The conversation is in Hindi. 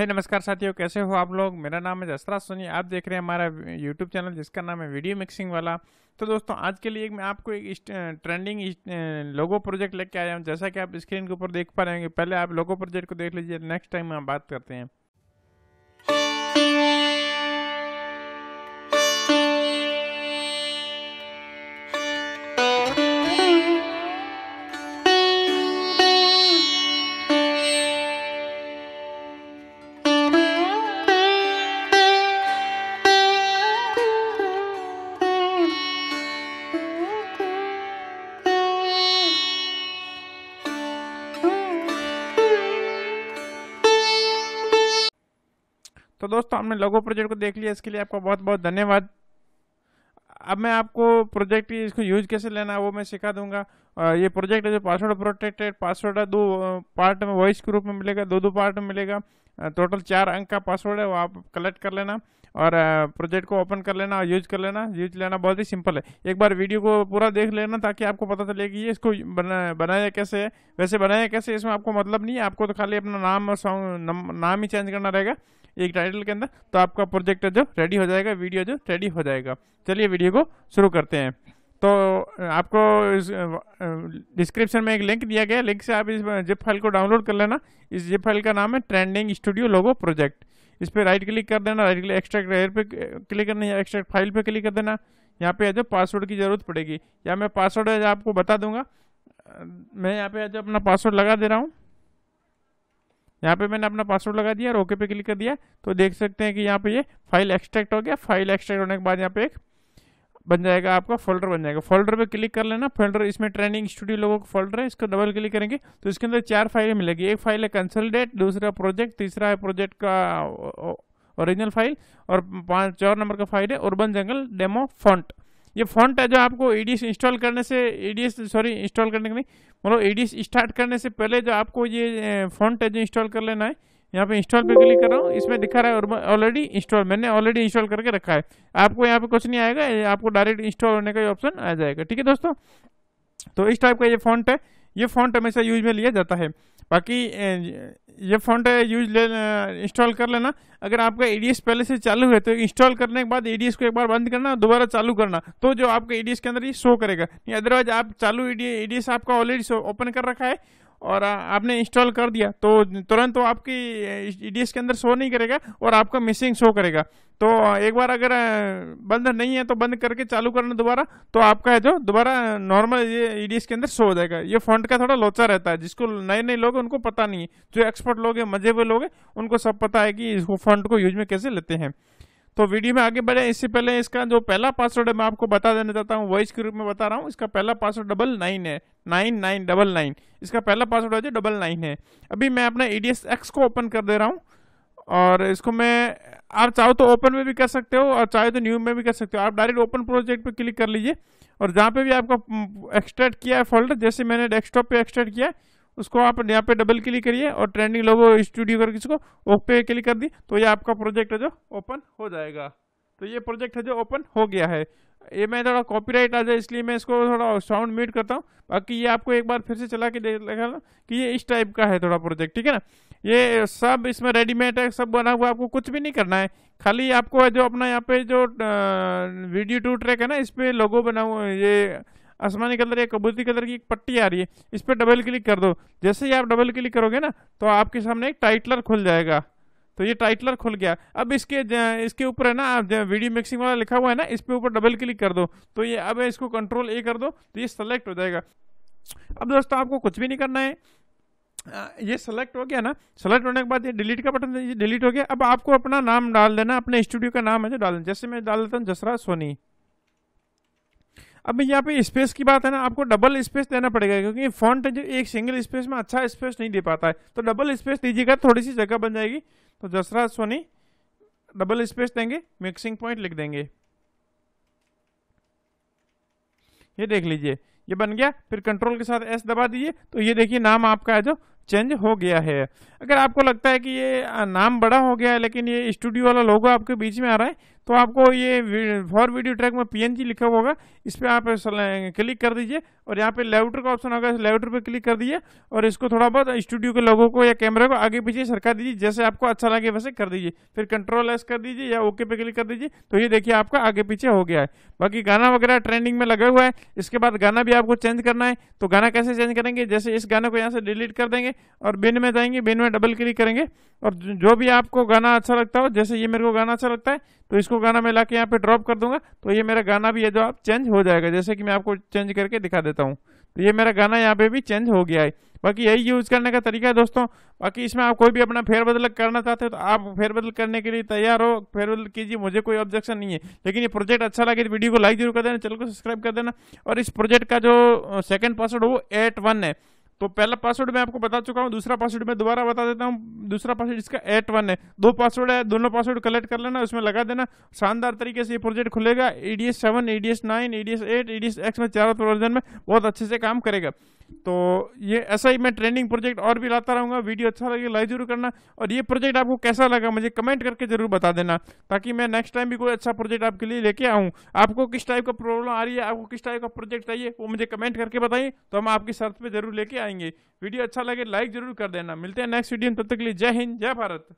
हे hey, नमस्कार साथियों कैसे हो आप लोग मेरा नाम है जसराज सोनी आप देख रहे हैं हमारा यूट्यूब चैनल जिसका नाम है वीडियो मिक्सिंग वाला तो दोस्तों आज के लिए मैं आपको एक ट्रेंडिंग लोगो प्रोजेक्ट लेके आया हूँ जैसा कि आप स्क्रीन के ऊपर देख पा रहे होंगे पहले आप लोगो प्रोजेक्ट को देख लीजिए नेक्स्ट टाइम हम बात करते हैं दोस्तों आपने लोगो प्रोजेक्ट को देख लिया इसके लिए आपका बहुत बहुत धन्यवाद अब मैं आपको प्रोजेक्ट की इसको यूज कैसे लेना है वो मैं सिखा दूंगा और ये प्रोजेक्ट है जो पासवर्ड प्रोटेक्टेड पासवर्ड है दो पार्ट में वॉइस के रूप में मिलेगा दो दो पार्ट में मिलेगा टोटल चार अंक का पासवर्ड है वो आप कलेक्ट कर लेना और प्रोजेक्ट को ओपन कर लेना और यूज कर लेना यूज लेना बहुत ही सिंपल है एक बार वीडियो को पूरा देख लेना ताकि आपको पता चले कि ये इसको बना, बनाया कैसे है वैसे बनाया कैसे इसमें आपको मतलब नहीं है आपको तो खाली अपना नाम और नाम ही चेंज करना रहेगा एक टाइटल के अंदर तो आपका प्रोजेक्ट जो रेडी हो जाएगा वीडियो जो रेडी हो जाएगा चलिए वीडियो को शुरू करते हैं तो आपको डिस्क्रिप्शन में एक लिंक दिया गया लिंक से आप इस जिप फाइल को डाउनलोड कर लेना इस जिप फाइल का नाम है ट्रेंडिंग स्टूडियो लोगो प्रोजेक्ट इस पर राइट क्लिक कर देना राइट क्लिक एक्स्ट्रैक्ट एयर पर क्लिक करना या एक्स्ट्रैक्ट फाइल पर क्लिक कर देना यहाँ पे जो पासवर्ड की ज़रूरत पड़ेगी या मैं पासवर्ड आपको बता दूंगा मैं यहाँ पे जो अपना पासवर्ड लगा दे रहा हूँ यहाँ पे मैंने अपना पासवर्ड लगा दिया और ओके पे क्लिक कर दिया तो देख सकते हैं कि यहाँ पे ये फाइल एक्सट्रैक्ट हो गया फाइल एक्सट्रैक्ट होने के बाद यहाँ पे एक बन जाएगा आपका फोल्डर बन जाएगा फोल्डर पे क्लिक कर लेना फोल्डर इसमें ट्रेनिंग स्टूडियो लोगों का फोल्डर है इसको डबल क्लिक करेंगे तो इसके अंदर चार फाइलें मिलेगी एक फाइल है कंसल्टेट दूसरा प्रोजेक्ट तीसरा है प्रोजेक्ट का ओरिजिनल फाइल और पाँच चार नंबर का फाइल है उर्बन जंगल डेमो फॉन्ट ये फॉन्ट है जो आपको एडीएस इंस्टॉल करने से एडीएस सॉरी इंस्टॉल करने के नहीं मतलब एडीएस स्टार्ट करने से पहले जो आपको ये फॉन्ट है जो इंस्टॉल कर लेना है यहाँ पे इंस्टॉल पे क्लिक कर रहा हूँ इसमें दिखा रहा है और ऑलरेडी इंस्टॉल मैंने ऑलरेडी इंस्टॉल करके रखा है आपको यहाँ पे कुछ नहीं आएगा आपको डायरेक्ट इंस्टॉल होने का ऑप्शन आ जाएगा ठीक है दोस्तों तो इस टाइप का ये फॉन्ट है ये फॉन्ट हमेशा यूज में लिया जाता है बाकी ये फॉन्ट यूज ले इंस्टॉल कर लेना अगर आपका ई पहले से चालू है तो इंस्टॉल करने के बाद ई को एक बार बंद करना दोबारा चालू करना तो जो आपका ई के अंदर ये शो करेगा अदरवाइज आप चालू ई आपका ऑलरेडी ओपन कर रखा है और आपने इंस्टॉल कर दिया तो तुरंत तो आपकी ई के अंदर शो नहीं करेगा और आपका मिसिंग शो करेगा तो एक बार अगर बंद नहीं है तो बंद करके चालू करना दोबारा तो आपका है जो दोबारा नॉर्मल ये ई के अंदर शो हो जाएगा ये फॉन्ट का थोड़ा लोचा रहता है जिसको नए नए लोग उनको पता नहीं है जो एक्सपर्ट लोग हैं मजे हुए लोग हैं उनको सब पता है कि इसको फॉन्ट को यूज में कैसे लेते हैं तो वीडियो में आगे बढ़े इससे पहले इसका जो पहला पासवर्ड है मैं आपको बता देना चाहता हूँ वॉइस के रूप में बता रहा हूँ इसका पहला पासवर्ड डबल नाइन है नाइन नाइन डबल नाइन इसका पहला पासवर्ड है जो डबल नाइन है अभी मैं अपना ई एक्स को ओपन कर दे रहा हूँ और इसको मैं आप चाहो तो ओपन में भी कर सकते हो और चाहे तो न्यू में भी कर सकते हो आप डायरेक्ट ओपन प्रोजेक्ट पर क्लिक कर लीजिए और जहाँ पे भी आपका एक्सट्रैक्ट हम्म, किया है फोल्डर जैसे मैंने डेस्कटॉप पे एक्सट्रैक्ट किया उसको आप यहाँ पे डबल क्लिक करिए और ट्रेंडिंग लोगो स्टूडियो करके इसको ओके क्लिक कर दी तो ये आपका प्रोजेक्ट है जो ओपन हो जाएगा तो ये प्रोजेक्ट है जो ओपन हो गया है ये मैं थोड़ा कॉपीराइट आ जाए इसलिए मैं इसको थोड़ा साउंड म्यूट करता हूँ बाकी ये आपको एक बार फिर से चला के देख लगा कि ये इस टाइप का है थोड़ा प्रोजेक्ट ठीक है ना ये सब इसमें रेडीमेड है सब बना हुआ आपको कुछ भी नहीं करना है खाली आपको जो अपना यहाँ पे जो वीडियो टू ट्रैक है ना इस पर लोगो बना हुआ ये आसमानी कलर या कबूतरी कलर की एक पट्टी आ रही है इस पर डबल क्लिक कर दो जैसे ही आप डबल क्लिक करोगे ना तो आपके सामने एक टाइटलर खुल जाएगा तो ये टाइटलर खुल गया अब इसके इसके ऊपर है ना आप वीडियो मिक्सिंग वाला लिखा हुआ है ना इस पर ऊपर डबल क्लिक कर दो तो ये अब इसको कंट्रोल ए कर दो तो ये सेलेक्ट हो जाएगा अब दोस्तों आपको कुछ भी नहीं करना है ये सेलेक्ट हो गया ना सेलेक्ट होने के बाद ये डिलीट का बटन ये डिलीट हो गया अब आपको अपना नाम डाल देना अपने स्टूडियो का नाम है जो डाल जैसे मैं डाल देता हूँ जसरा सोनी अब यहाँ पे स्पेस की बात है ना आपको डबल स्पेस देना पड़ेगा क्योंकि फॉन्ट जो एक सिंगल स्पेस में अच्छा स्पेस नहीं दे पाता है तो डबल स्पेस दीजिएगा थोड़ी सी जगह बन जाएगी तो जसरा सोनी डबल स्पेस देंगे मिक्सिंग पॉइंट लिख देंगे ये देख लीजिए ये बन गया फिर कंट्रोल के साथ एस दबा दीजिए तो ये देखिए नाम आपका है जो चेंज हो गया है अगर आपको लगता है कि ये नाम बड़ा हो गया है लेकिन ये स्टूडियो वाला लोगो आपके बीच में आ रहा है तो आपको ये फॉर वीडियो ट्रैक में पीएनजी लिखा होगा इस पर आप क्लिक कर दीजिए और यहाँ पे लेवटर का ऑप्शन होगा लेवटर पे क्लिक कर दीजिए और इसको थोड़ा बहुत स्टूडियो के लोगों को या कैमरे को आगे पीछे सरका दीजिए जैसे आपको अच्छा लगे वैसे कर दीजिए फिर कंट्रोल एस कर दीजिए या ओके पे क्लिक कर दीजिए तो ये देखिए आपका आगे पीछे हो गया है बाकी गाना वगैरह ट्रेंडिंग में लगा हुआ है इसके बाद गाना भी आपको चेंज करना है तो गाना कैसे चेंज करेंगे जैसे इस गाने को यहाँ से डिलीट कर देंगे और बिन में जाएंगे बिन में में डबल क्लिक करेंगे और जो भी आपको गाना अच्छा लगता हो जैसे ये मेरे को गाना अच्छा लगता है तो इसको गाना मैं ला के यहाँ पे ड्रॉप कर दूंगा तो ये मेरा गाना भी है जो आप चेंज हो जाएगा जैसे कि मैं आपको चेंज करके दिखा देता हूँ तो ये मेरा गाना यहाँ पे भी चेंज हो गया है बाकी यही यूज करने का तरीका है दोस्तों बाकी इसमें आप कोई भी अपना फेरबदल करना चाहते हो तो आप फेरबदल करने के लिए तैयार हो फेरबदल कीजिए मुझे कोई ऑब्जेक्शन नहीं है लेकिन ये प्रोजेक्ट अच्छा लगे तो वीडियो को लाइक जरूर कर देना चैनल को सब्सक्राइब कर देना और इस प्रोजेक्ट का जो सेकंड पासवर्ड वो एट वन है तो पहला पासवर्ड मैं आपको बता चुका हूँ दूसरा पासवर्ड मैं दोबारा बता देता हूँ दूसरा पासवर्ड इसका एट वन है दो पासवर्ड है दोनों पासवर्ड कलेक्ट कर लेना उसमें लगा देना शानदार तरीके से ये प्रोजेक्ट खुलेगा EDIUS seven EDIUS nine EDIUS eight EDIUS X में चारों प्रोवर्जन में बहुत अच्छे से काम करेगा तो ये ऐसा ही मैं ट्रेंडिंग प्रोजेक्ट और भी लाता रहूँगा वीडियो अच्छा लगे लाइक जरूर करना और ये प्रोजेक्ट आपको कैसा लगा मुझे कमेंट करके जरूर बता देना ताकि मैं नेक्स्ट टाइम भी कोई अच्छा प्रोजेक्ट आपके लिए लेके आऊँ आपको किस टाइप का प्रॉब्लम आ रही है आपको किस टाइप का प्रोजेक्ट चाहिए वो मुझे कमेंट करके बताइए तो हम आपकी शर्त पर जरूर लेके आएंगे वीडियो अच्छा लगे लाइक जरूर कर देना मिलते हैं नेक्स्ट वीडियो में तब तक के लिए जय हिंद जय भारत